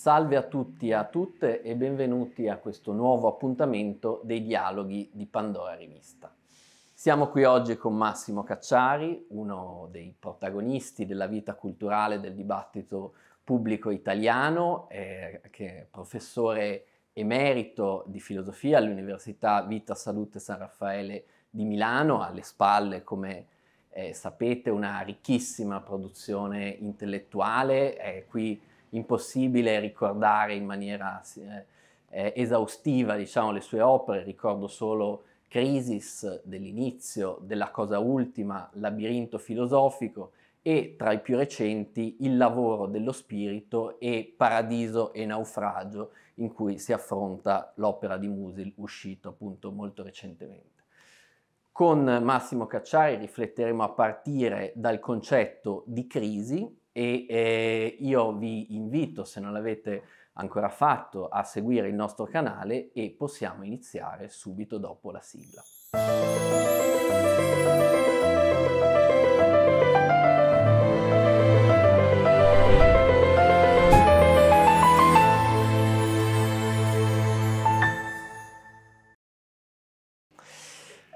Salve a tutti e a tutte e benvenuti a questo nuovo appuntamento dei dialoghi di Pandora Rivista. Siamo qui oggi con Massimo Cacciari, uno dei protagonisti della vita culturale del dibattito pubblico italiano, eh, che è professore emerito di filosofia all'Università Vita Salute San Raffaele di Milano, alle spalle, come eh, sapete, una ricchissima produzione intellettuale. è qui impossibile ricordare in maniera eh, eh, esaustiva diciamo, le sue opere, ricordo solo Crisis dell'inizio, della cosa ultima, Labirinto filosofico e tra i più recenti Il lavoro dello spirito e Paradiso e naufragio in cui si affronta l'opera di Musil uscito appunto molto recentemente. Con Massimo Cacciari rifletteremo a partire dal concetto di crisi e eh, io vi invito, se non l'avete ancora fatto, a seguire il nostro canale e possiamo iniziare subito dopo la sigla.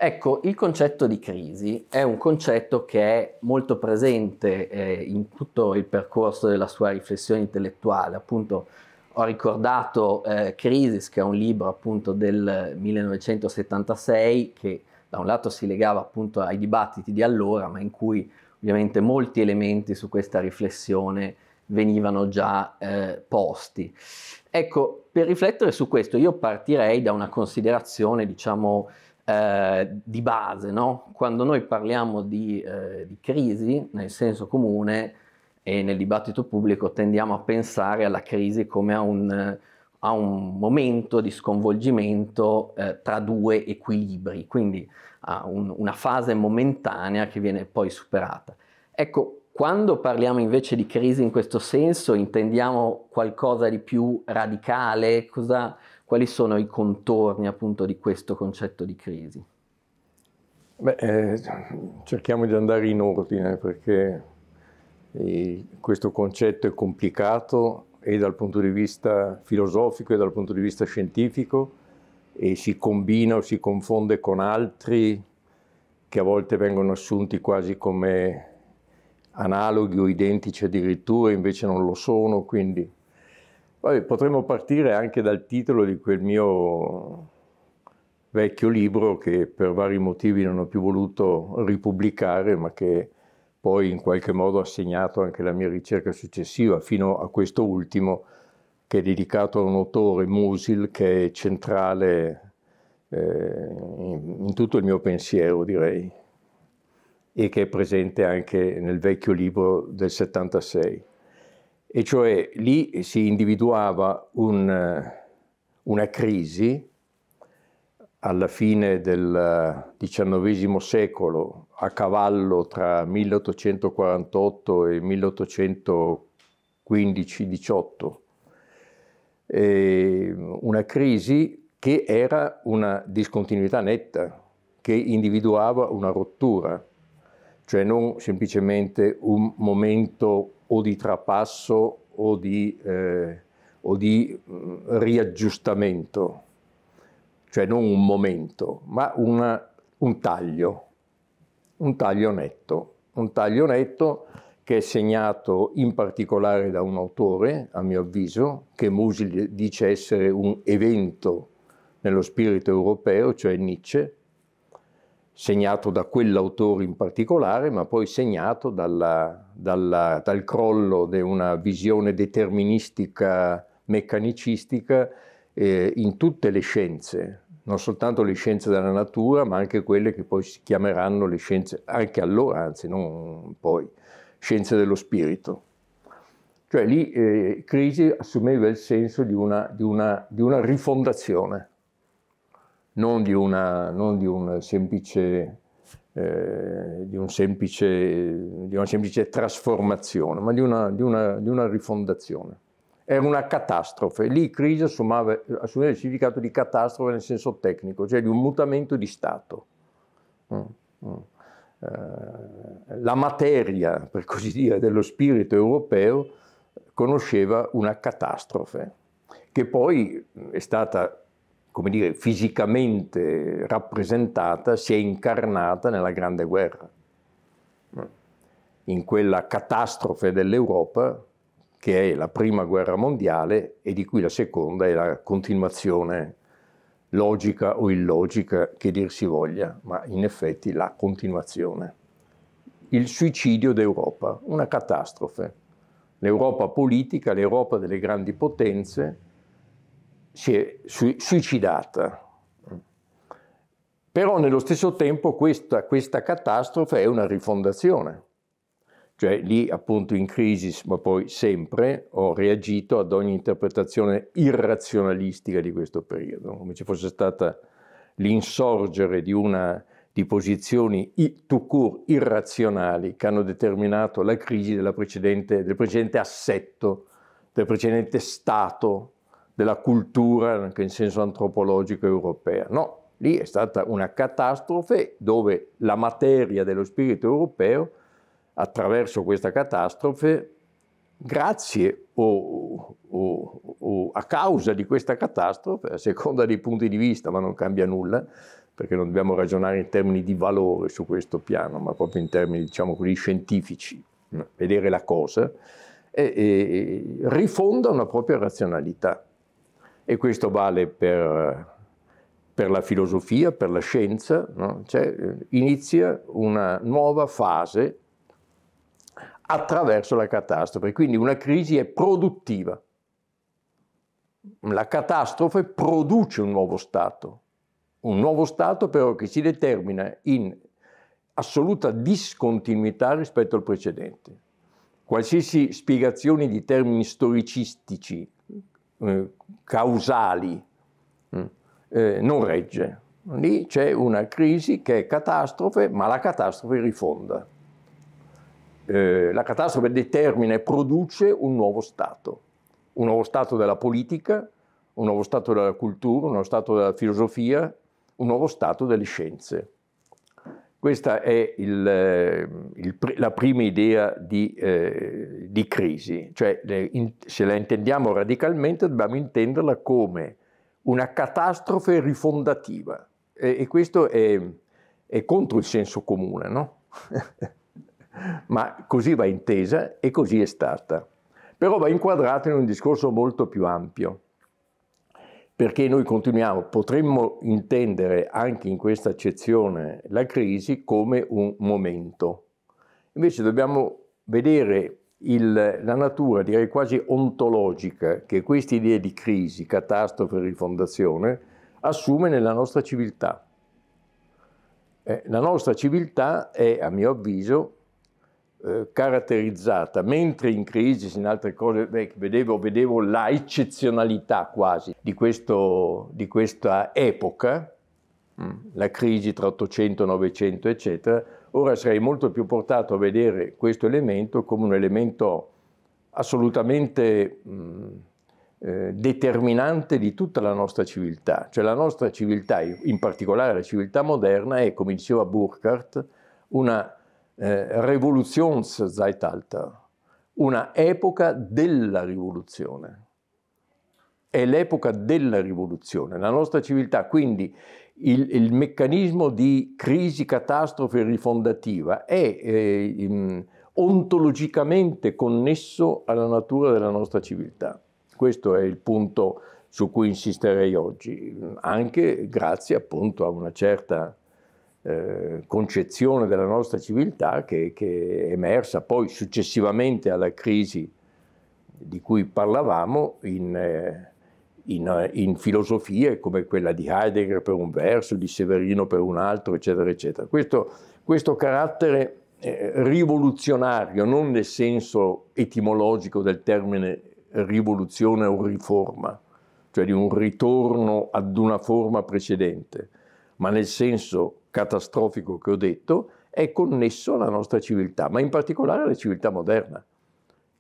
Ecco, il concetto di crisi è un concetto che è molto presente eh, in tutto il percorso della sua riflessione intellettuale. Appunto, ho ricordato eh, Crisis, che è un libro appunto del 1976, che da un lato si legava appunto ai dibattiti di allora, ma in cui ovviamente molti elementi su questa riflessione venivano già eh, posti. Ecco, per riflettere su questo io partirei da una considerazione, diciamo, eh, di base, no? quando noi parliamo di, eh, di crisi nel senso comune e nel dibattito pubblico tendiamo a pensare alla crisi come a un, a un momento di sconvolgimento eh, tra due equilibri, quindi a un, una fase momentanea che viene poi superata. Ecco, quando parliamo invece di crisi in questo senso intendiamo qualcosa di più radicale, cosa quali sono i contorni appunto di questo concetto di crisi? Beh, eh, cerchiamo di andare in ordine perché eh, questo concetto è complicato e dal punto di vista filosofico e dal punto di vista scientifico e si combina o si confonde con altri che a volte vengono assunti quasi come analoghi o identici addirittura, invece non lo sono, quindi Vabbè, potremmo partire anche dal titolo di quel mio vecchio libro che per vari motivi non ho più voluto ripubblicare, ma che poi in qualche modo ha segnato anche la mia ricerca successiva, fino a questo ultimo, che è dedicato a un autore, Musil, che è centrale eh, in, tutto il mio pensiero, direi, e che è presente anche nel vecchio libro del 76 e cioè lì si individuava un, una crisi alla fine del XIX secolo, a cavallo tra 1848 e 1815-18, una crisi che era una discontinuità netta, che individuava una rottura, cioè non semplicemente un momento o di trapasso o di, eh, o di mm, riaggiustamento, cioè non un momento, ma una, un taglio, un taglio netto, un taglio netto che è segnato in particolare da un autore, a mio avviso, che Musil dice essere un evento nello spirito europeo, cioè Nietzsche, segnato da quell'autore in particolare, ma poi segnato dalla, dalla, dal crollo di una visione deterministica, meccanicistica eh, in tutte le scienze, non soltanto le scienze della natura, ma anche quelle che poi si chiameranno le scienze, anche allora, anzi non poi, scienze dello spirito. Cioè lì eh, Crisi assumeva il senso di una, di una, di una rifondazione non di, una, non di, un semplice, eh, di, un semplice, di una semplice trasformazione, ma di una, di una, una rifondazione. Era una catastrofe. Lì crisi assumeva, assumeva, il significato di catastrofe nel senso tecnico, cioè di un mutamento di stato. Mm, mm. Eh, la materia, per così dire, dello spirito europeo conosceva una catastrofe, che poi è stata come dire, fisicamente rappresentata, si è incarnata nella Grande Guerra, in quella catastrofe dell'Europa che è la Prima Guerra Mondiale e di cui la Seconda è la continuazione logica o illogica che dir si voglia, ma in effetti la continuazione. Il suicidio d'Europa, una catastrofe. L'Europa politica, l'Europa delle grandi potenze, si è suicidata. Però nello stesso tempo questa, questa catastrofe è una rifondazione. Cioè lì appunto in crisi, ma poi sempre, ho reagito ad ogni interpretazione irrazionalistica di questo periodo, come ci fosse stata l'insorgere di, una, di posizioni tout court irrazionali che hanno determinato la crisi precedente, del precedente assetto, del precedente stato della cultura anche in senso antropologico europea. No, lì è stata una catastrofe dove la materia dello spirito europeo, attraverso questa catastrofe, grazie o, o, o, a causa di questa catastrofe, a seconda dei punti di vista, ma non cambia nulla, perché non dobbiamo ragionare in termini di valore su questo piano, ma proprio in termini, diciamo quelli scientifici, vedere la cosa, e, e rifonda una propria razionalità. E questo vale per, per la filosofia, per la scienza, no? cioè, eh, inizia una nuova fase attraverso la catastrofe. Quindi una crisi è produttiva. La catastrofe produce un nuovo Stato, un nuovo Stato però che si determina in assoluta discontinuità rispetto al precedente. Qualsiasi spiegazione di termini storicistici eh, causali, mm, eh, non regge. Lì c'è una crisi che è catastrofe, ma la catastrofe rifonda. Eh, la catastrofe determina e produce un nuovo Stato, un nuovo Stato della politica, un nuovo Stato della cultura, un nuovo Stato della filosofia, un nuovo Stato delle scienze. Questa è il, ehm, il, la prima idea di, eh, di crisi, cioè se la intendiamo radicalmente dobbiamo intenderla come una catastrofe rifondativa e, e questo è, è, contro il senso comune, no? Ma così va intesa e così è stata. Però va inquadrata in un discorso molto più ampio perché noi continuiamo, potremmo intendere anche in questa accezione la crisi come un momento. Invece dobbiamo vedere il, la natura, direi quasi ontologica, che questa idea di crisi, catastrofe, rifondazione assume nella nostra civiltà. Eh, la nostra civiltà è, a mio avviso, eh, caratterizzata, mentre in Crisis, in altre cose, beh, vedevo, vedevo, la eccezionalità quasi di, questo, di questa epoca, mm, la crisi tra 800, e 900, eccetera, ora sarei molto più portato a vedere questo elemento come un elemento assolutamente mh, mm, eh, determinante di tutta la nostra civiltà. Cioè la nostra civiltà, in particolare la civiltà moderna, è, come diceva Burckhardt, una eh, Revolutionszeitalter, una epoca della rivoluzione. È l'epoca della rivoluzione. La nostra civiltà, quindi il, il meccanismo di crisi, catastrofe rifondativa è eh, ontologicamente connesso alla natura della nostra civiltà. Questo è il punto su cui insisterei oggi, anche grazie appunto a una certa eh, concezione della nostra civiltà che, che, è emersa poi successivamente alla crisi di cui parlavamo in, eh, in, eh, in, filosofie come quella di Heidegger per un verso, di Severino per un altro, eccetera, eccetera. Questo, questo carattere rivoluzionario, non nel senso etimologico del termine rivoluzione o riforma, cioè di un ritorno ad una forma precedente, ma nel senso catastrofico che ho detto è connesso alla nostra civiltà, ma in particolare alla civiltà moderna,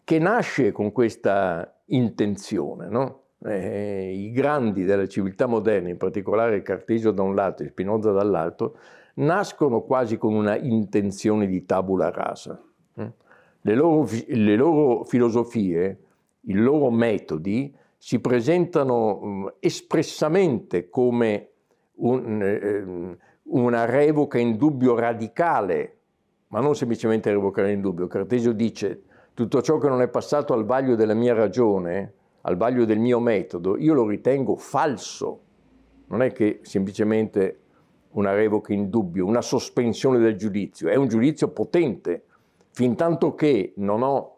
che nasce con questa intenzione. No? Eh, I grandi della civiltà moderna, in particolare Cartesio da un lato e Spinoza dall'altro, nascono quasi con una intenzione di tabula rasa. Mm? Le loro, le loro filosofie, i loro metodi si presentano mm, espressamente come un, eh, ehm, una revoca in dubbio radicale, ma non semplicemente revocare in dubbio. Cartesio dice tutto ciò che non è passato al vaglio della mia ragione, al vaglio del mio metodo, io lo ritengo falso. Non è che semplicemente una revoca in dubbio, una sospensione del giudizio, è un giudizio potente, fin tanto che non ho,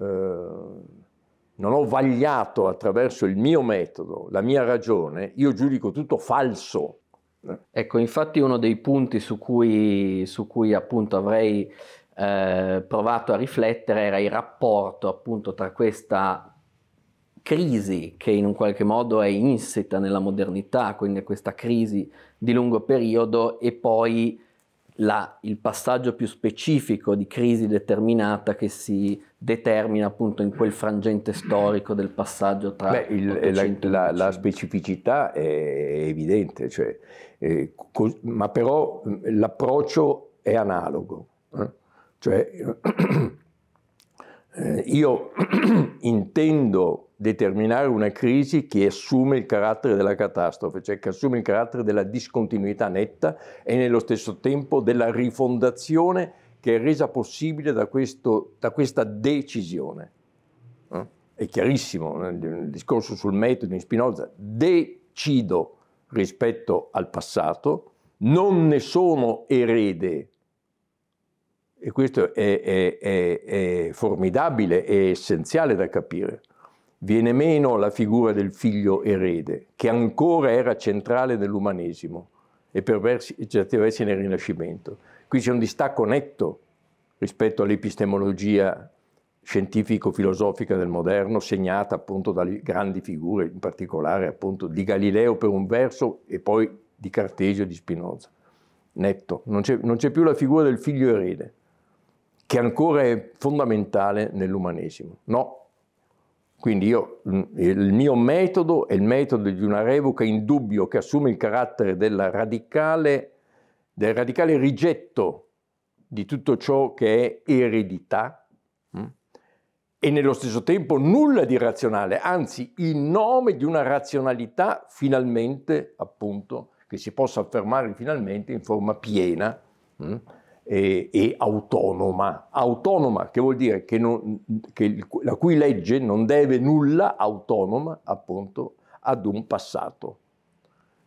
eh, non ho vagliato attraverso il mio metodo, la mia ragione, io giudico tutto falso Ecco, infatti uno dei punti su cui, su cui appunto avrei eh, provato a riflettere era il rapporto appunto tra questa crisi che in un qualche modo è insita nella modernità, quindi questa crisi di lungo periodo e poi la, il passaggio più specifico di crisi determinata che si determina appunto in quel frangente storico del passaggio tra Beh, il, la, la, la, specificità è evidente, cioè eh, ma però mm, l'approccio è analogo. Eh? Cioè, eh, io intendo determinare una crisi che assume il carattere della catastrofe, cioè che assume il carattere della discontinuità netta e nello stesso tempo della rifondazione che è resa possibile da, questo, da questa decisione. Eh? È chiarissimo nel eh, discorso sul metodo in Spinoza, decido rispetto al passato, non ne sono erede. E questo è, è, è, è formidabile, è essenziale da capire. Viene meno la figura del figlio erede, che ancora era centrale nell'umanesimo e per certi versi nel Rinascimento. Qui c'è un distacco netto rispetto all'epistemologia scientifico-filosofica del moderno, segnata appunto da grandi figure, in particolare appunto di Galileo per un verso e poi di Cartesio e di Spinoza. Netto, non c'è più la figura del figlio erede, che ancora è fondamentale nell'umanesimo. No. Quindi io, mm, il mio metodo è il metodo di una revoca in dubbio che assume il carattere radicale, del radicale rigetto di tutto ciò che è eredità, mm, e nello stesso tempo nulla di razionale, anzi in nome di una razionalità finalmente, appunto, che si possa affermare finalmente in forma piena mh, mm, e, e, autonoma. Autonoma, che vuol dire che, non, che la cui legge non deve nulla autonoma, appunto, ad un passato.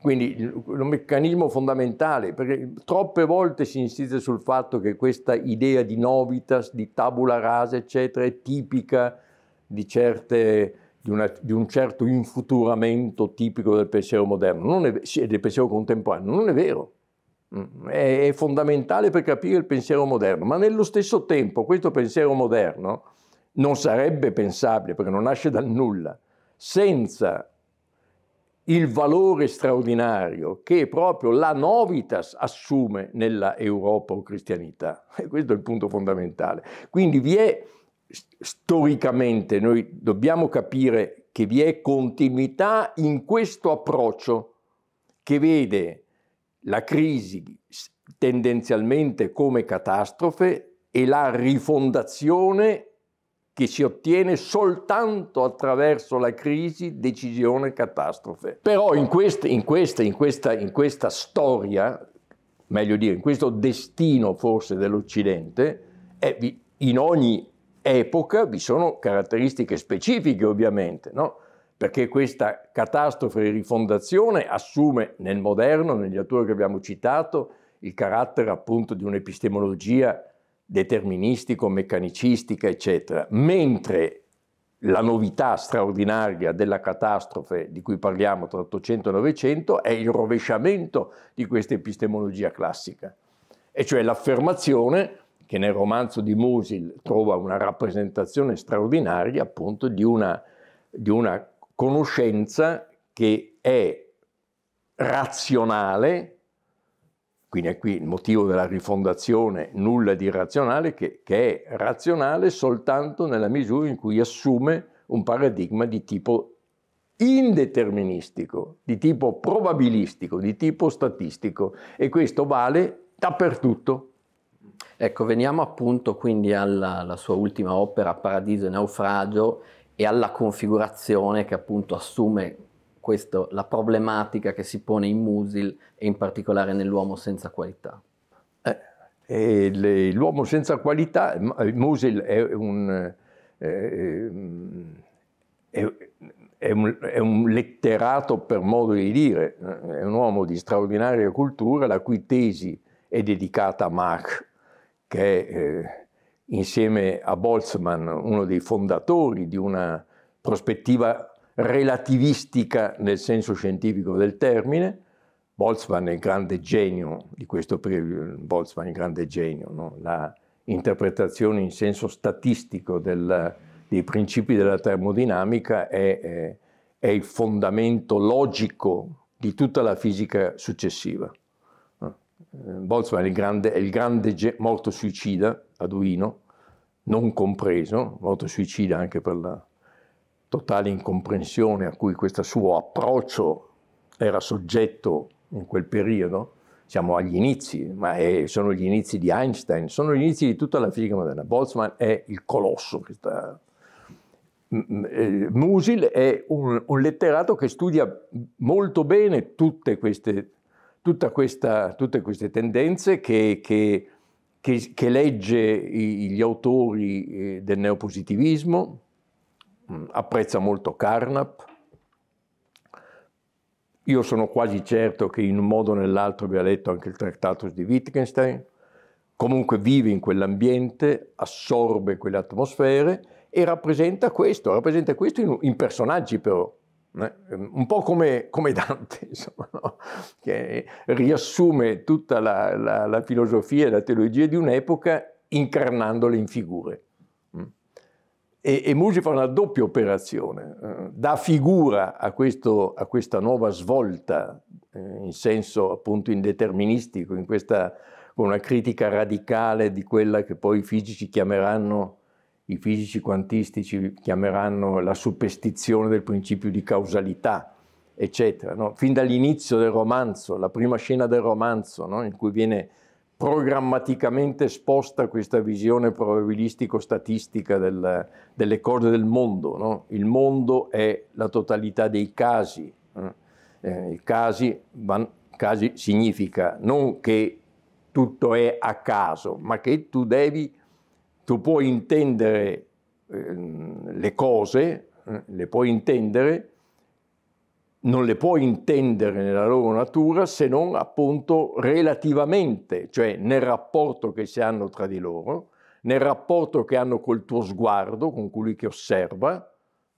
Quindi un meccanismo fondamentale, perché troppe volte si insiste sul fatto che questa idea di novitas, di tabula rasa, eccetera, è tipica di, certe, di, una, di un certo infuturamento tipico del pensiero moderno è, del pensiero contemporaneo. Non è vero. Mm, è, è fondamentale per capire il pensiero moderno, ma nello stesso tempo questo pensiero moderno non sarebbe pensabile, perché non nasce dal nulla, senza il valore straordinario che proprio la Novitas assume nella Europa o cristianità. E questo è il punto fondamentale. Quindi vi è storicamente, noi dobbiamo capire che vi è continuità in questo approccio che vede la crisi tendenzialmente come catastrofe e la rifondazione che si ottiene soltanto attraverso la crisi, decisione, catastrofe. Però in, quest, in, questa, in, questa, in questa storia, meglio dire, in questo destino forse dell'Occidente, è, in ogni epoca vi sono caratteristiche specifiche ovviamente, no? perché questa catastrofe e rifondazione assume nel moderno, negli attori che abbiamo citato, il carattere appunto di un'epistemologia deterministico, meccanicistica, eccetera, mentre la novità straordinaria della catastrofe di cui parliamo tra 800 e 900 è il rovesciamento di questa epistemologia classica, e cioè l'affermazione che nel romanzo di Musil trova una rappresentazione straordinaria appunto di una, di una conoscenza che è razionale, quindi è qui il motivo della rifondazione nulla di razionale, che, che è razionale soltanto nella misura in cui assume un paradigma di tipo indeterministico, di tipo probabilistico, di tipo statistico e questo vale dappertutto. Ecco, veniamo appunto quindi alla sua ultima opera, Paradiso e Naufragio, e alla configurazione che appunto assume questo, la problematica che si pone in Musil e in particolare nell'uomo senza qualità. Eh, l'uomo senza qualità, eh, eh, Musil è un, eh, eh, è, è, un, è un letterato per modo di dire, è un uomo di straordinaria cultura la cui tesi è dedicata a Marx, che eh, insieme a Boltzmann uno dei fondatori di una prospettiva relativistica nel senso scientifico del termine. Boltzmann è il grande genio di questo periodo, Boltzmann è il grande genio, no? la interpretazione in senso statistico del, dei principi della termodinamica è, è, è il fondamento logico di tutta la fisica successiva. Eh, Boltzmann è il grande, è il grande morto suicida, Aduino, non compreso, morto suicida anche per la totale incomprensione a cui questo suo approccio era soggetto in quel periodo, siamo agli inizi, ma è, sono gli inizi di Einstein, sono gli inizi di tutta la fisica moderna. Boltzmann è il colosso che eh, Musil è un, un, letterato che studia molto bene tutte queste, questa, tutte queste tendenze, che, che, che, che legge gli autori eh, del neopositivismo, Mm, apprezza molto Carnap. Io sono quasi certo che in un modo o nell'altro abbia letto anche il Trattato di Wittgenstein. Comunque vive in quell'ambiente, assorbe quelle atmosfere e rappresenta questo, rappresenta questo in, in personaggi però. Eh, un po' come, come Dante, insomma, no? che riassume tutta la, la, la filosofia e la teologia di un'epoca incarnandole in figure. E, e Musi fa una doppia operazione, eh, dà figura a, questo, a, questa nuova svolta, eh, in senso appunto indeterministico, in questa, con una critica radicale di quella che poi i fisici chiameranno, i fisici quantistici chiameranno la superstizione del principio di causalità, eccetera. No? Fin dall'inizio del romanzo, la prima scena del romanzo, no? in cui viene programmaticamente esposta questa visione probabilistico-statistica del, delle cose del mondo. No? Il mondo è la totalità dei casi. Eh, eh casi, van, casi significa non che tutto è a caso, ma che tu devi, tu puoi intendere eh, le cose, eh, le puoi intendere non le puoi intendere nella loro natura se non appunto relativamente, cioè nel rapporto che si hanno tra di loro, nel rapporto che hanno col tuo sguardo, con colui che osserva,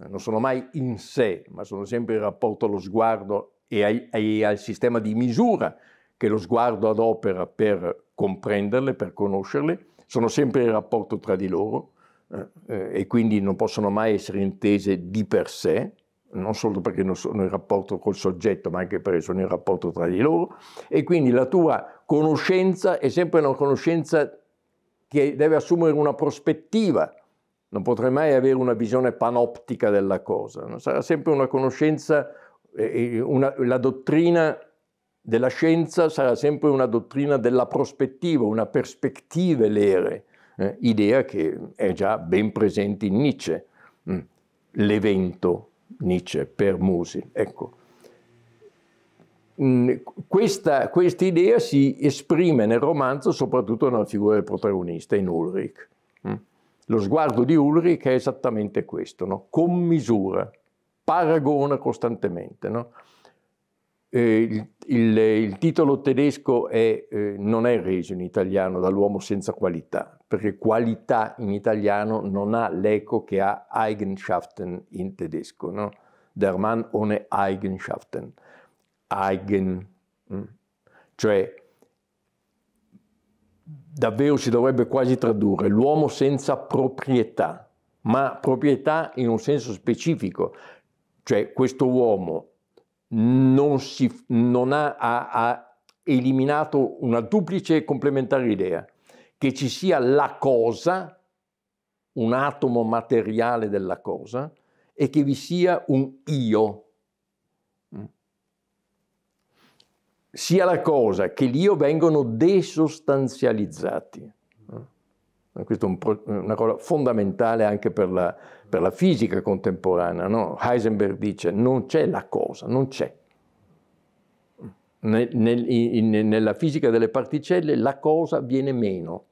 eh, non sono mai in sé, ma sono sempre in rapporto allo sguardo e, ai, e al sistema di misura che lo sguardo adopera per comprenderle, per conoscerle, sono sempre in rapporto tra di loro eh, eh e quindi non possono mai essere intese di per sé, non solo perché non sono in rapporto col soggetto, ma anche perché sono in rapporto tra di loro, e quindi la tua conoscenza è sempre una conoscenza che deve assumere una prospettiva, non potrai mai avere una visione panoptica della cosa, no? sarà sempre una conoscenza, eh, eh, una, la dottrina della scienza sarà sempre una dottrina della prospettiva, una prospettive lere, eh? idea che è già ben presente in Nietzsche, mm. l'evento Nietzsche per Musi. Ecco. Mm, questa quest idea si esprime nel romanzo soprattutto nella figura del protagonista, in Ulrich. Mm. Lo sguardo di Ulrich è esattamente questo, no? commisura, paragona costantemente. No? Eh, il, il, il, titolo tedesco è, eh, non è reso in italiano dall'uomo senza qualità, perché qualità in italiano non ha l'eco che ha Eigenschaften in tedesco, no? Der Mann ohne Eigenschaften. Eigen. Mm. Cioè, davvero si dovrebbe quasi tradurre l'uomo senza proprietà, ma proprietà in un senso specifico, cioè questo uomo non, si, non ha, ha, ha eliminato una duplice e complementare idea, che ci sia la cosa, un atomo materiale della cosa, e che vi sia un io. Mm. Sia la cosa che l'io vengono desostanzializzati. Mm. Eh, Questa è una cosa fondamentale anche per la, per la fisica contemporanea. No? Heisenberg dice non c'è la cosa, non c'è. Mm. Nel, nel, in, nella fisica delle particelle la cosa viene meno.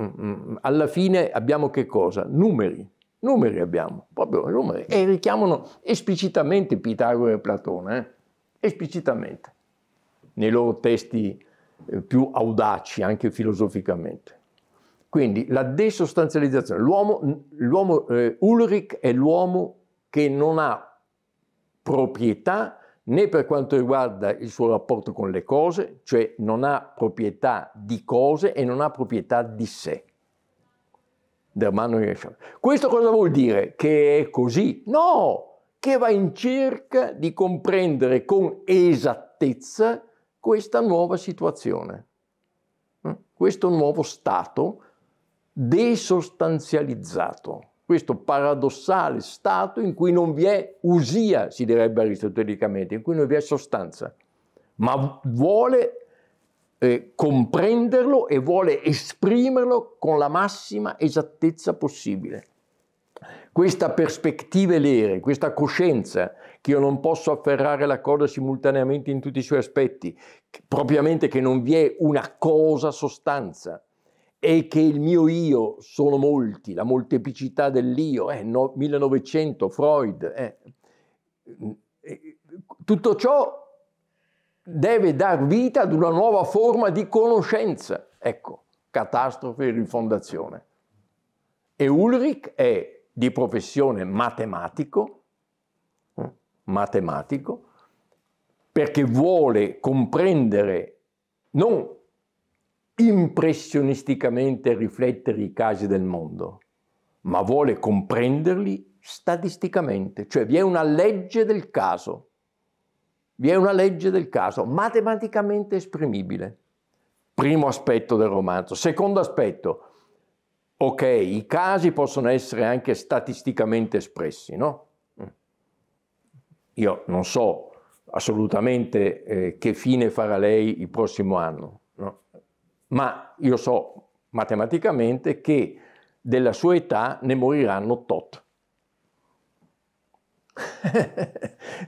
Mm, mm, mm. alla fine abbiamo che cosa? Numeri. Numeri abbiamo, proprio numeri. E richiamano esplicitamente Pitagora e Platone, eh? esplicitamente, nei loro testi eh, più audaci anche filosoficamente. Quindi la desostanzializzazione, l'uomo, l'uomo eh, Ulrich è l'uomo che non ha proprietà né per quanto riguarda il suo rapporto con le cose, cioè non ha proprietà di cose e non ha proprietà di sé. Questo cosa vuol dire? Che è così? No, che va in cerca di comprendere con esattezza questa nuova situazione, mm? questo nuovo stato desostanzializzato questo paradossale stato in cui non vi è usia, si direbbe aristotelicamente, in cui non vi è sostanza, ma vuole eh, comprenderlo e vuole esprimerlo con la massima esattezza possibile. Questa perspectiva lere, questa coscienza che io non posso afferrare la cosa simultaneamente in tutti i suoi aspetti, propriamente che non vi è una cosa sostanza, e che il mio io sono molti, la molteplicità dell'io, eh, no, 1900, Freud. Eh. Mm, tutto ciò deve dar vita ad una nuova forma di conoscenza. Ecco, catastrofe e rifondazione. E Ulrich è di professione matematico, eh, matematico, perché vuole comprendere non impressionisticamente riflettere i casi del mondo, ma vuole comprenderli statisticamente, cioè vi è una legge del caso, vi è una legge del caso matematicamente esprimibile. Primo aspetto del romanzo. Secondo aspetto, ok, i casi possono essere anche statisticamente espressi, no? Io non so assolutamente eh, che fine farà lei il prossimo anno, ma io so matematicamente che della sua età ne moriranno tot.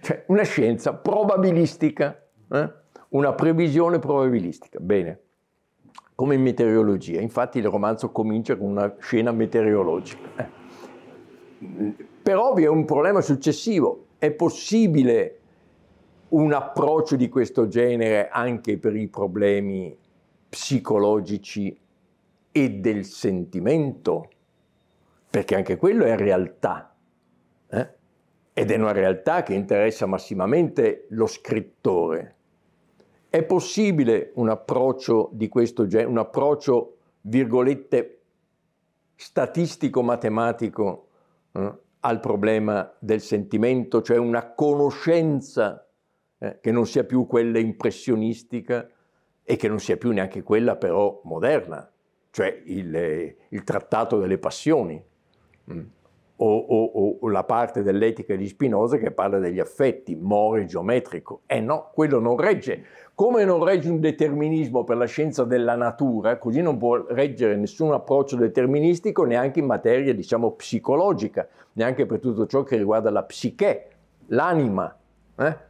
cioè, una scienza probabilistica, eh? una previsione probabilistica. Bene, come in meteorologia. Infatti il romanzo comincia con una scena meteorologica. Eh. Però vi è un problema successivo. È possibile un approccio di questo genere anche per i problemi psicologici e del sentimento, perché anche quello è realtà, eh? ed è una realtà che interessa massimamente lo scrittore. È possibile un approccio di questo genere, un approccio, virgolette, statistico-matematico eh, al problema del sentimento, cioè una conoscenza eh, che non sia più quella impressionistica, e che non sia più neanche quella però moderna, cioè il, eh, il trattato delle passioni, mm, o, o, o, la parte dell'etica di Spinoza che parla degli affetti, more geometrico. Eh no, quello non regge. Come non regge un determinismo per la scienza della natura, così non può reggere nessun approccio deterministico neanche in materia, diciamo, psicologica, neanche per tutto ciò che riguarda la psiche, l'anima. Eh?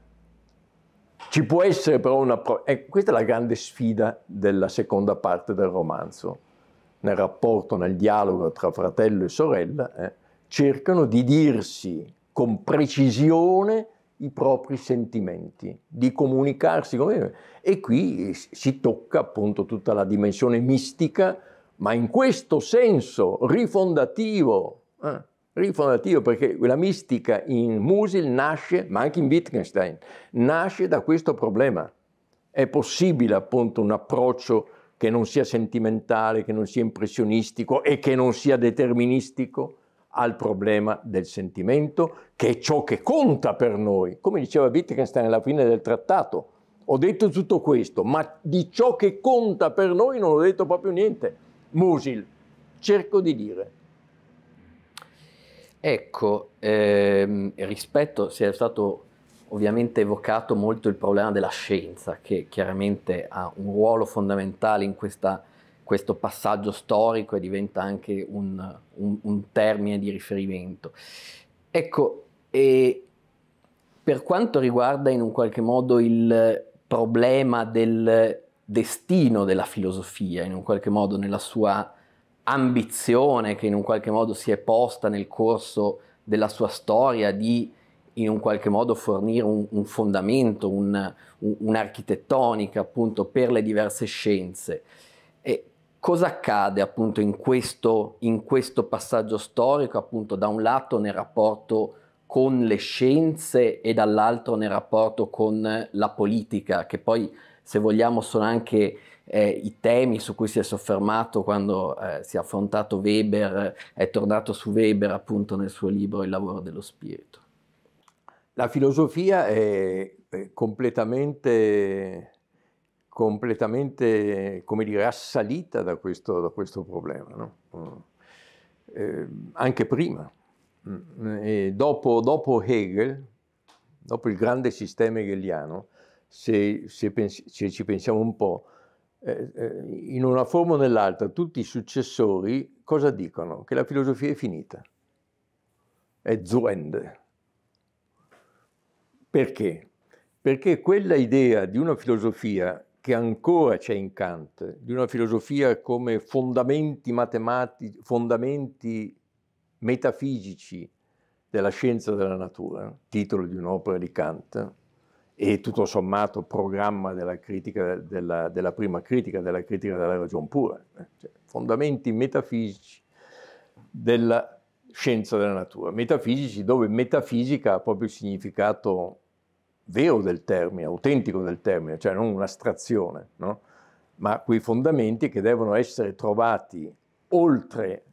Ci può essere però una... Eh, questa è la grande sfida della seconda parte del romanzo, nel rapporto, nel dialogo tra fratello e sorella, eh, cercano di dirsi con precisione i propri sentimenti, di comunicarsi con me. E qui si tocca appunto tutta la dimensione mistica, ma in questo senso rifondativo eh, rifondativa perché la mistica in Musil nasce, ma anche in Wittgenstein, nasce da questo problema. È possibile appunto un approccio che non sia sentimentale, che non sia impressionistico e che non sia deterministico al problema del sentimento, che è ciò che conta per noi. Come diceva Wittgenstein alla fine del trattato, ho detto tutto questo, ma di ciò che conta per noi non ho detto proprio niente. Musil, cerco di dire. Ecco, ehm, rispetto, si è stato ovviamente evocato molto il problema della scienza, che chiaramente ha un ruolo fondamentale in questa, questo passaggio storico e diventa anche un, un, un termine di riferimento. Ecco, per quanto riguarda in un qualche modo il problema del destino della filosofia, in un qualche modo nella sua ambizione che in un qualche modo si è posta nel corso della sua storia di in un qualche modo fornire un, un fondamento, un'architettonica un appunto per le diverse scienze. E cosa accade appunto in questo, in questo passaggio storico appunto da un lato nel rapporto con le scienze e dall'altro nel rapporto con la politica, che poi se vogliamo sono anche eh, i temi su cui si è soffermato quando eh, si è affrontato Weber, è tornato su Weber appunto nel suo libro Il lavoro dello spirito. La filosofia è completamente, completamente come dire, assalita da questo, da questo problema, no? Mm. eh, anche prima. Mm. Dopo, dopo, Hegel, dopo il grande sistema hegeliano, se, se, pens- se ci pensiamo un po', eh, eh, in una forma o nell'altra tutti i successori cosa dicono? Che la filosofia è finita, è zuende. Perché? Perché quella idea di una filosofia che ancora c'è in Kant, di una filosofia come fondamenti matematici, fondamenti metafisici della scienza della natura, titolo di un'opera di Kant, e tutto sommato programma della, critica, della, della prima critica, della critica della ragione pura, eh, cioè, fondamenti metafisici della scienza della natura, metafisici dove metafisica ha proprio il significato vero del termine, autentico del termine, cioè non un'astrazione, no? ma quei fondamenti che devono essere trovati oltre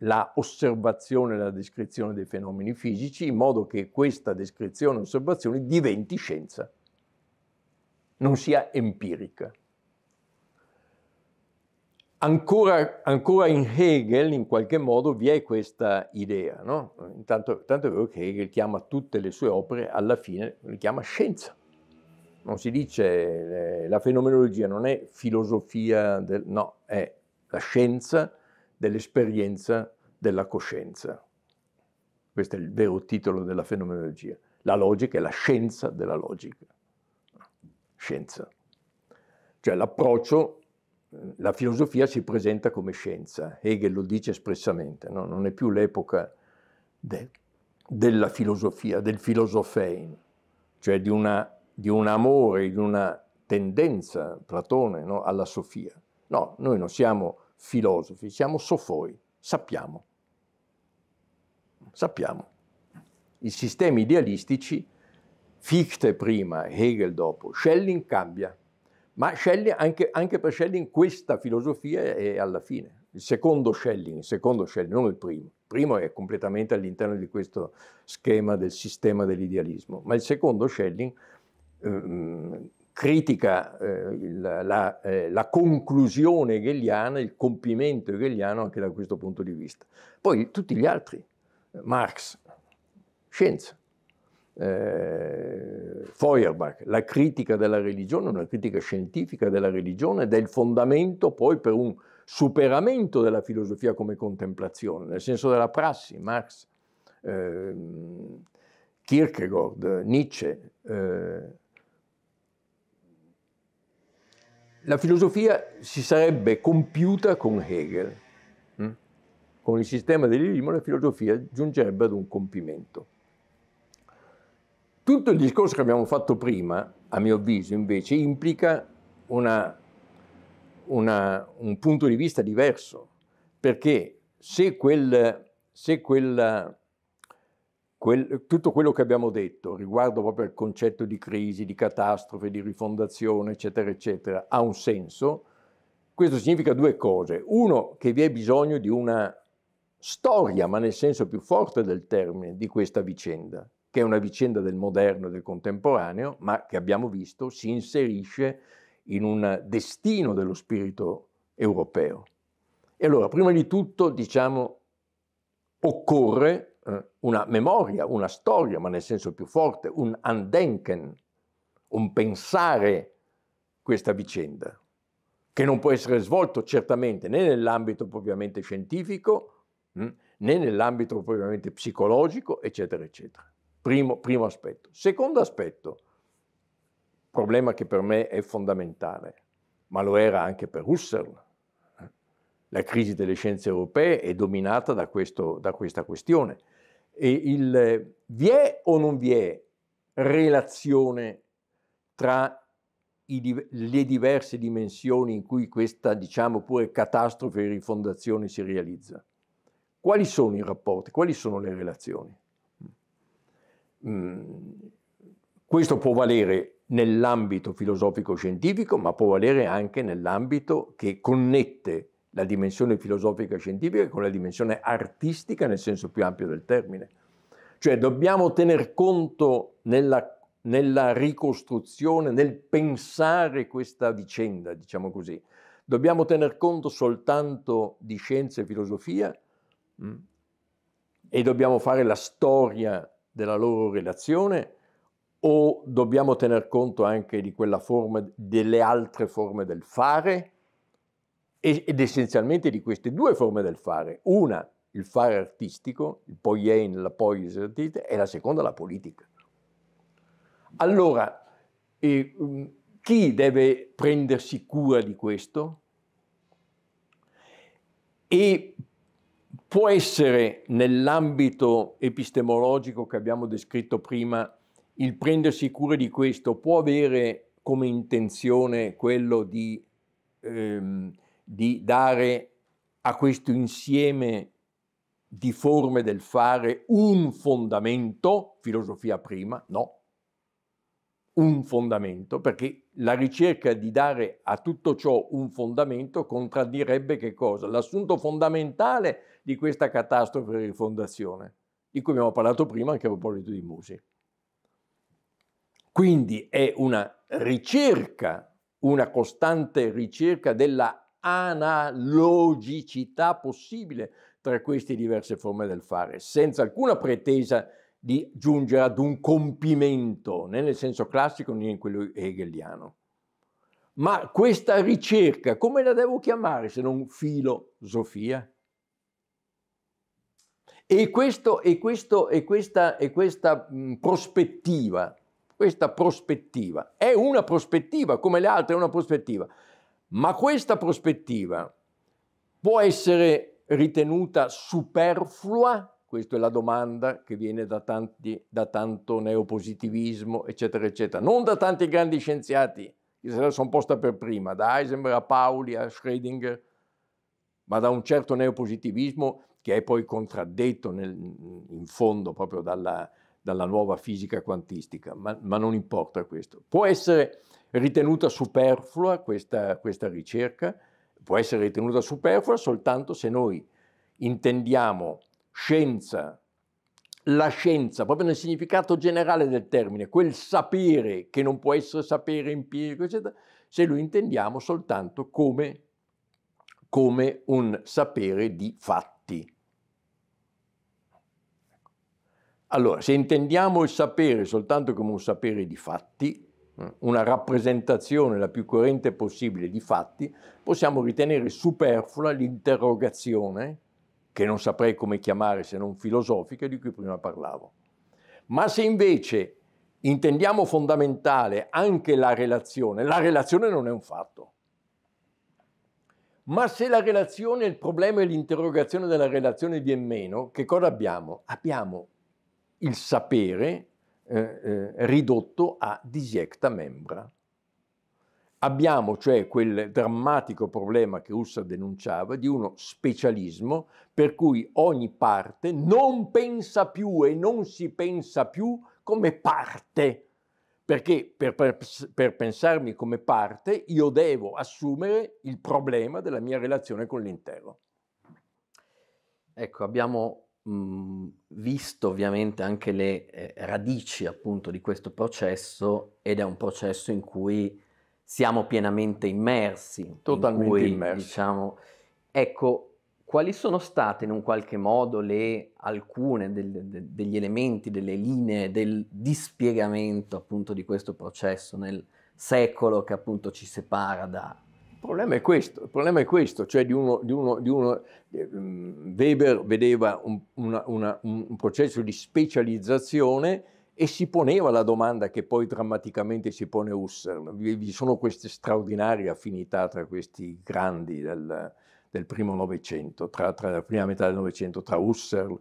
la osservazione e la descrizione dei fenomeni fisici, in modo che questa descrizione e osservazione diventi scienza non sia empirica. Ancora, ancora, in Hegel, in qualche modo, vi è questa idea. No? Intanto, tanto è vero che Hegel chiama tutte le sue opere, alla fine le chiama scienza. Non si dice eh, la fenomenologia non è filosofia, del, no, è la scienza dell'esperienza della coscienza. Questo è il vero titolo della fenomenologia. La logica è la scienza della logica scienza. Cioè l'approccio, la filosofia si presenta come scienza, Hegel lo dice espressamente, no? non è più l'epoca de, della filosofia, del filosofein, cioè di, una, di, un amore, di una tendenza, Platone, no? alla sofia. No, noi non siamo filosofi, siamo sofoi, sappiamo. Sappiamo. I sistemi idealistici Fichte prima, Hegel dopo, Schelling cambia, ma Schelling, anche, anche, per Schelling questa filosofia è alla fine, il secondo Schelling, il secondo Schelling, non il primo. Il primo è completamente all'interno di questo schema del sistema dell'idealismo, ma il secondo Schelling ehm, critica eh, la, la, eh, la, conclusione hegeliana, il compimento hegeliano anche da questo punto di vista. Poi tutti gli altri, Marx, scienza, eh, Feuerbach, la critica della religione, una critica scientifica della religione del fondamento poi per un superamento della filosofia come contemplazione, nel senso della prassi, Marx, eh, Kierkegaard, Nietzsche. Eh. la filosofia si sarebbe compiuta con Hegel. Hm? Con il sistema dell'Ilimo la filosofia giungerebbe ad un compimento. Tutto il discorso che abbiamo fatto prima, a mio avviso, invece, implica una, una, un punto di vista diverso, perché se, quel, se quella, quel, tutto quello che abbiamo detto riguardo proprio al concetto di crisi, di catastrofe, di rifondazione, eccetera, eccetera, ha un senso, questo significa due cose. Uno, che vi è bisogno di una storia, ma nel senso più forte del termine, di questa vicenda che è una vicenda del moderno e del contemporaneo, ma che abbiamo visto si inserisce in un destino dello spirito europeo. E allora, prima di tutto, diciamo, occorre eh, una memoria, una storia, ma nel senso più forte, un andenken, un pensare questa vicenda, che non può essere svolto certamente né nell'ambito propriamente scientifico, hm, né nell'ambito propriamente psicologico, eccetera, eccetera. Primo, primo aspetto. Secondo aspetto, problema che per me è fondamentale, ma lo era anche per Husserl. Eh. La crisi delle scienze europee è dominata da, questo, da questa questione. Il, eh, vi è o non vi è relazione tra i, le diverse dimensioni in cui questa, diciamo pure, catastrofe e rifondazione si realizza? Quali sono i rapporti? Quali sono le relazioni? questo può valere nell'ambito filosofico-scientifico, ma può valere anche nell'ambito che connette la dimensione filosofica-scientifica con la dimensione artistica nel senso più ampio del termine. Cioè dobbiamo tener conto nella, nella ricostruzione, nel pensare questa vicenda, diciamo così. Dobbiamo tener conto soltanto di scienza e filosofia mh? e dobbiamo fare la storia della loro relazione o dobbiamo tener conto anche di quella forma, delle altre forme del fare ed essenzialmente di queste due forme del fare, una il fare artistico, il poiein, la poiesia artistica, e la seconda la politica. Allora, eh, chi deve prendersi cura di questo? E può essere nell'ambito epistemologico che abbiamo descritto prima il prendersi cura di questo, può avere come intenzione quello di, ehm, di dare a questo insieme di forme del fare un fondamento, filosofia prima, no, un fondamento, perché la ricerca di dare a tutto ciò un fondamento contraddirebbe che cosa? L'assunto fondamentale di questa catastrofe di rifondazione, di cui abbiamo parlato prima anche a proposito di Musi. Quindi è una ricerca, una costante ricerca della analogicità possibile tra queste diverse forme del fare, senza alcuna pretesa di di giungere ad un compimento, né nel senso classico né in quello hegeliano. Ma questa ricerca, come la devo chiamare se non filosofia? E, questo, e, questo, e questa, e questa mm, prospettiva, questa prospettiva, è una prospettiva, come le altre è una prospettiva, ma questa prospettiva può essere ritenuta superflua questa è la domanda che viene da, tanti, da tanto neopositivismo, eccetera, eccetera. Non da tanti grandi scienziati, che se la sono posta per prima, da Heisenberg a Pauli a Schrödinger, ma da un certo neopositivismo che è poi contraddetto nel, in fondo proprio dalla, dalla nuova fisica quantistica, ma, ma, non importa questo. Può essere ritenuta superflua questa, questa ricerca, può essere ritenuta superflua soltanto se noi intendiamo scienza, la scienza, proprio nel significato generale del termine, quel sapere che non può essere sapere empirico, eccetera, se lo intendiamo soltanto come, come un sapere di fatti. Allora, se intendiamo il sapere soltanto come un sapere di fatti, una rappresentazione la più coerente possibile di fatti, possiamo ritenere superflua l'interrogazione che non saprei come chiamare se non filosofiche, di cui prima parlavo. Ma se invece intendiamo fondamentale anche la relazione, la relazione non è un fatto. Ma se la relazione, il problema e l'interrogazione della relazione viene meno, che cosa abbiamo? Abbiamo il sapere eh, eh, ridotto a disiecta membra. Abbiamo cioè quel drammatico problema che Ussa denunciava di uno specialismo per cui ogni parte non pensa più e non si pensa più come parte, perché per, per, per pensarmi come parte io devo assumere il problema della mia relazione con l'intero. Ecco, abbiamo mh, mm, visto ovviamente anche le eh, radici appunto di questo processo ed è un processo in cui siamo pienamente immersi. Totalmente in cui, immersi. Diciamo, ecco, quali sono state in un qualche modo le, alcune del, de, degli elementi, delle linee del dispiegamento appunto di questo processo nel secolo che appunto ci separa da... Il problema è questo, il problema è questo, cioè di uno, di uno, di uno eh, mm, Weber vedeva un, una, una, un processo di specializzazione e si poneva la domanda che poi drammaticamente si pone Husserl. Vi sono queste straordinarie affinità tra questi grandi del, del primo Novecento, tra, tra, la prima metà del Novecento, tra Husserl,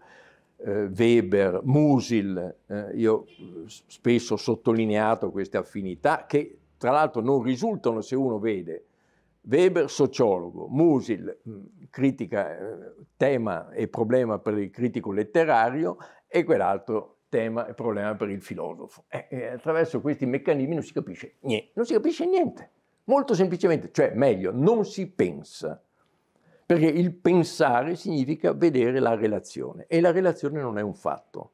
eh, Weber, Musil. Eh, io eh, spesso ho sottolineato queste affinità che tra l'altro non risultano se uno vede Weber sociologo, Musil mm, critica, eh, tema e problema per il critico letterario e quell'altro tema e problema per il filosofo. E, eh, e eh, attraverso questi meccanismi non si capisce niente. Non si capisce niente. Molto semplicemente, cioè meglio, non si pensa. Perché il pensare significa vedere la relazione e la relazione non è un fatto.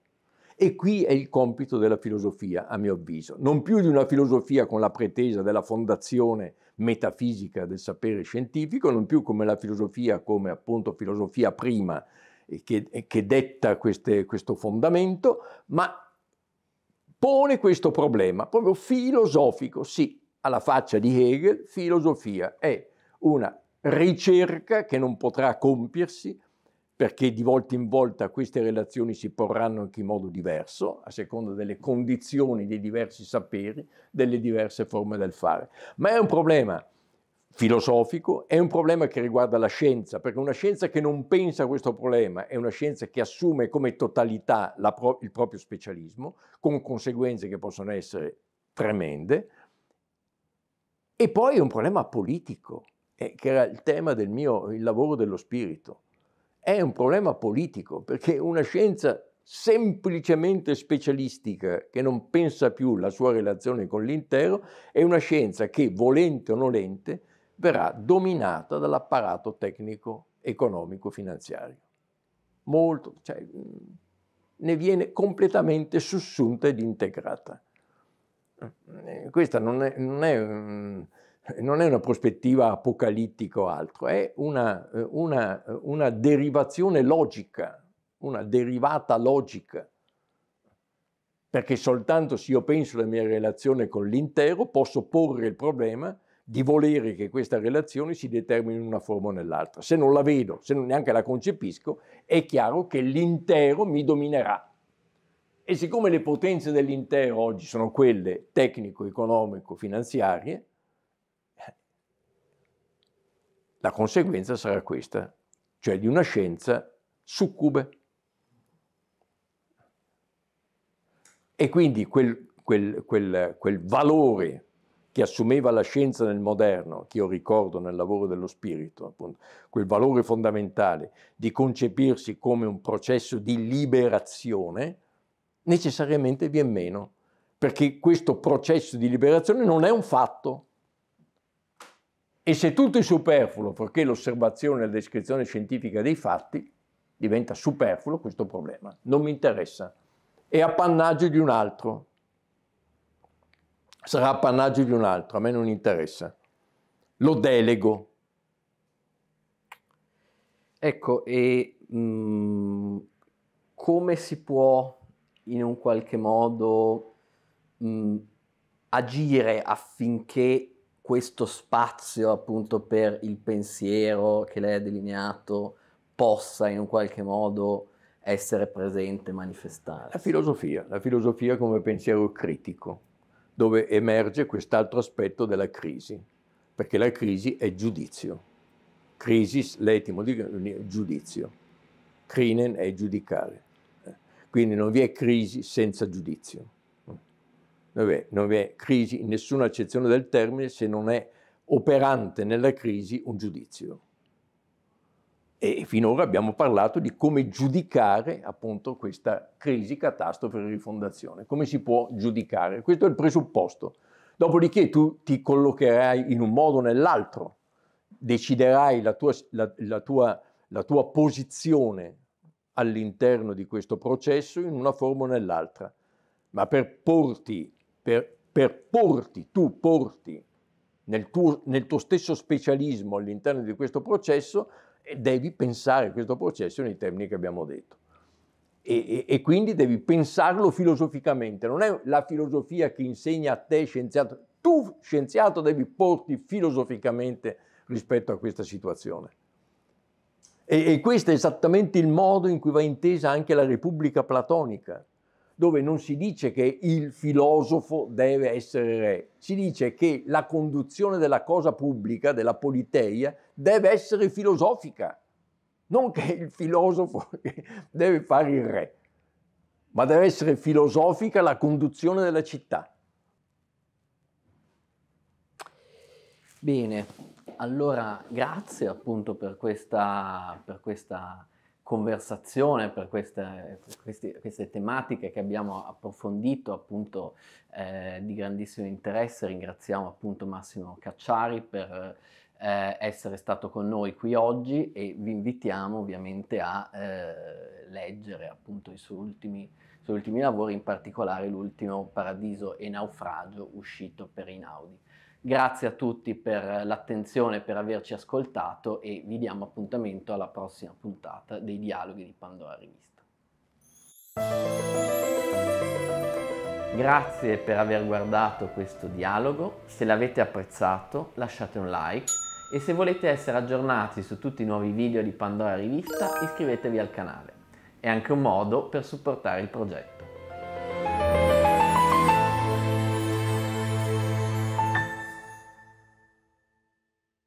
E qui è il compito della filosofia, a mio avviso, non più di una filosofia con la pretesa della fondazione metafisica del sapere scientifico, non più come la filosofia come appunto filosofia prima eh, che, eh, che detta queste, questo fondamento, ma pone questo problema, proprio filosofico, sì, alla faccia di Hegel, filosofia è una ricerca che non potrà compiersi perché di volta in volta queste relazioni si porranno anche in modo diverso, a seconda delle condizioni dei diversi saperi, delle diverse forme del fare. Ma è un problema filosofico, è un problema che riguarda la scienza, perché una scienza che non pensa a questo problema è una scienza che assume come totalità pro- il proprio specialismo, con conseguenze che possono essere tremende, e poi è un problema politico, eh, che era il tema del mio il lavoro dello spirito. È un problema politico, perché una scienza semplicemente specialistica che non pensa più alla sua relazione con l'intero, è una scienza che, volente o nolente, verrà dominata dall'apparato tecnico, economico, finanziario. Molto, cioè, ne viene completamente sussunta ed integrata. Eh, questa non è, non è, non è una prospettiva apocalittica o altro, è una, una, una derivazione logica, una derivata logica perché soltanto se io penso alla mia relazione con l'intero posso porre il problema di volere che questa relazione si determini in una forma o nell'altra. Se non la vedo, se non neanche la concepisco, è chiaro che l'intero mi dominerà. E siccome le potenze dell'intero oggi sono quelle tecnico-economico-finanziarie, la conseguenza sarà questa, cioè di una scienza succube. E quindi quel, quel, quel, quel valore che assumeva la scienza nel moderno, che io ricordo nel lavoro dello spirito, appunto, quel valore fondamentale di concepirsi come un processo di liberazione, necessariamente viene meno, perché questo processo di liberazione non è un fatto. E se tutto è superfluo, perché l'osservazione e la descrizione scientifica dei fatti, diventa superfluo questo problema, non mi interessa, è appannaggio di un altro, sarà appannaggio di un altro, a me non interessa. Lo delego. Ecco, e mh, mm, come si può in un qualche modo mh, mm, agire affinché questo spazio appunto per il pensiero che lei ha delineato possa in un qualche modo essere presente, manifestare? La filosofia, la filosofia come pensiero critico dove emerge quest'altro aspetto della crisi, perché la crisi è giudizio. Crisis, l'etimo di giudizio. Crinen è giudicare. Quindi non vi è crisi senza giudizio. Vabbè, non vi è crisi in nessuna accezione del termine se non è operante nella crisi un giudizio. E finora abbiamo parlato di come giudicare appunto questa crisi, catastrofe rifondazione, come si può giudicare. Questo è il presupposto. Dopodiché tu ti collocherai in un modo o nell'altro, deciderai la tua, la, la tua, la tua posizione all'interno di questo processo in una forma o nell'altra. Ma per porti, per, per porti, tu porti nel tuo, nel tuo stesso specialismo all'interno di questo processo, e devi pensare questo processo nei termini che abbiamo detto. E, e, e, quindi devi pensarlo filosoficamente, non è la filosofia che insegna a te scienziato, tu scienziato devi porti filosoficamente rispetto a questa situazione. E, e questo è esattamente il modo in cui va intesa anche la Repubblica platonica dove non si dice che il filosofo deve essere re, si dice che la conduzione della cosa pubblica, della politeia, deve essere filosofica, non che il filosofo deve fare il re, ma deve essere filosofica la conduzione della città. Bene, allora grazie appunto per questa, per questa conversazione per queste, queste, queste tematiche che abbiamo approfondito appunto eh, di grandissimo interesse. Ringraziamo appunto Massimo Cacciari per eh, essere stato con noi qui oggi e vi invitiamo ovviamente a eh, leggere appunto i suoi ultimi suoi ultimi lavori, in particolare l'ultimo Paradiso e Naufragio uscito per Inaudi. Grazie a tutti per l'attenzione, per averci ascoltato e vi diamo appuntamento alla prossima puntata dei dialoghi di Pandora Rivista. Grazie per aver guardato questo dialogo, se l'avete apprezzato lasciate un like e se volete essere aggiornati su tutti i nuovi video di Pandora Rivista iscrivetevi al canale. È anche un modo per supportare il progetto.